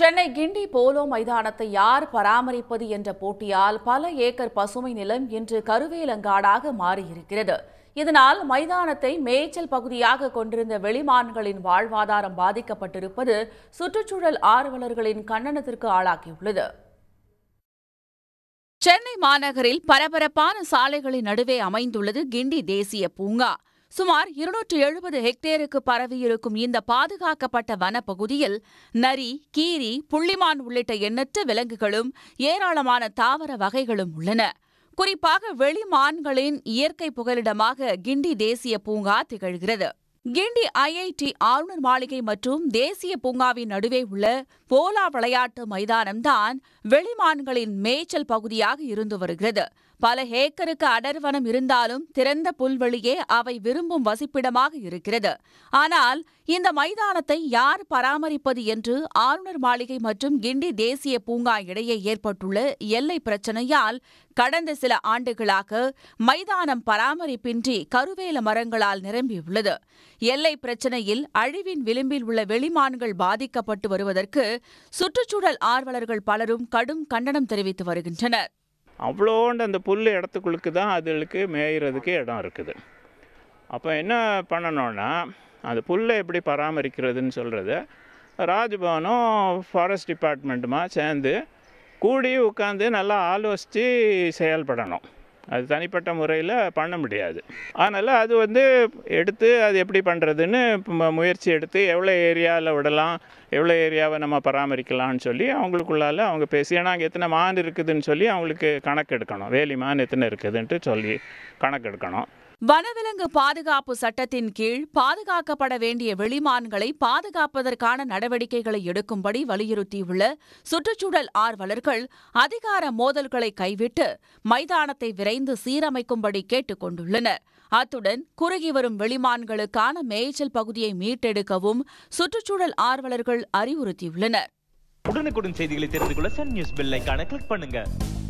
சென்னை கிண்டி polo மைதானத்தை யார் பராமரிப்பது என்ற போட்டியால் பல ஏக்கர் பசுமை நிலம் இன்று கருவேலங்காடாக மாறியிருக்கிறது இதனால் மைதானத்தை மேய்ச்சல் பகுதியாக கொண்டிருந்த வெளிமான்களின் வாழ்வாதாரம் பாதிக்கப்பட்டிருப்பது சுற்றுச்சூழல் ஆர்வலர்களின் கண்டனத்திற்கு ஆளாகியுள்ளது சென்னை மாநகரில் பரபரப்பான சாலைகளின் நடுவே அமைந்துள்ளது கிண்டி தேசிய பூங்கா சுமார் இருநூற்று எழுபது ஹெக்டேருக்கு பரவியிருக்கும் இந்த பாதுகாக்கப்பட்ட வனப்பகுதியில் நரி கீரி புள்ளிமான் உள்ளிட்ட எண்ணற்ற விலங்குகளும் ஏராளமான தாவர வகைகளும் உள்ளன குறிப்பாக வெளிமான்களின் இயற்கை புகலிடமாக கிண்டி தேசிய பூங்கா திகழ்கிறது கிண்டி ஐஐடி ஆளுநர் மாளிகை மற்றும் தேசிய பூங்காவின் நடுவே உள்ள போலா விளையாட்டு மைதானம்தான் வெளிமான்களின் மேய்ச்சல் பகுதியாக இருந்து வருகிறது பல ஹேக்கருக்கு அடர்வனம் இருந்தாலும் திறந்த புல்வெளியே அவை விரும்பும் வசிப்பிடமாக இருக்கிறது ஆனால் இந்த மைதானத்தை யார் பராமரிப்பது என்று ஆளுநர் மாளிகை மற்றும் கிண்டி தேசிய பூங்கா இடையே ஏற்பட்டுள்ள எல்லை பிரச்சனையால் கடந்த சில ஆண்டுகளாக மைதானம் பராமரிப்பின்றி கருவேல மரங்களால் நிரம்பியுள்ளது எல்லை பிரச்சினையில் அழிவின் விளிம்பில் உள்ள வெளிமான்கள் பாதிக்கப்பட்டு வருவதற்கு சுற்றுச்சூழல் ஆர்வலர்கள் பலரும் கடும் கண்டனம் தெரிவித்து வருகின்றனர் அவ்வளோண்டு அந்த புல் இடத்துக்குள்ளுக்கு தான் அதுகளுக்கு மேயிறதுக்கு இடம் இருக்குது அப்போ என்ன பண்ணணும்னா அந்த புல்லை எப்படி பராமரிக்கிறதுன்னு சொல்கிறது ராஜ்பவனும் ஃபாரஸ்ட் டிபார்ட்மெண்ட்டுமா சேர்ந்து கூடி உட்காந்து நல்லா ஆலோசித்து செயல்படணும் அது தனிப்பட்ட முறையில் பண்ண முடியாது அதனால் அது வந்து எடுத்து அது எப்படி பண்ணுறதுன்னு முயற்சி எடுத்து எவ்வளோ ஏரியாவில் விடலாம் எவ்வளோ ஏரியாவை நம்ம பராமரிக்கலாம்னு சொல்லி அவங்களுக்குள்ளால அவங்க பேசி ஏன்னா அங்கே எத்தனை மான் இருக்குதுன்னு சொல்லி அவங்களுக்கு கணக்கு எடுக்கணும் வேலி மான் எத்தனை இருக்குதுன்ட்டு சொல்லி கணக்கு எடுக்கணும் வனவிலங்கு பாதுகாப்பு சட்டத்தின் கீழ் பாதுகாக்கப்பட வேண்டிய வெளிமான்களை பாதுகாப்பதற்கான நடவடிக்கைகளை எடுக்கும்படி வலியுறுத்தியுள்ள சுற்றுச்சூழல் ஆர்வலர்கள் அதிகார மோதல்களை கைவிட்டு மைதானத்தை விரைந்து சீரமைக்கும்படி கேட்டுக் கொண்டுள்ளனர் அத்துடன் குறுகி வரும் வெளிமான்களுக்கான மேய்ச்சல் பகுதியை மீட்டெடுக்கவும் சுற்றுச்சூழல் ஆர்வலர்கள் அறிவுறுத்தியுள்ளனர் உடனுக்குடன் செய்திகளை தெரிந்து கொள்ள சன் நியூஸ் கிளிக் பண்ணுங்க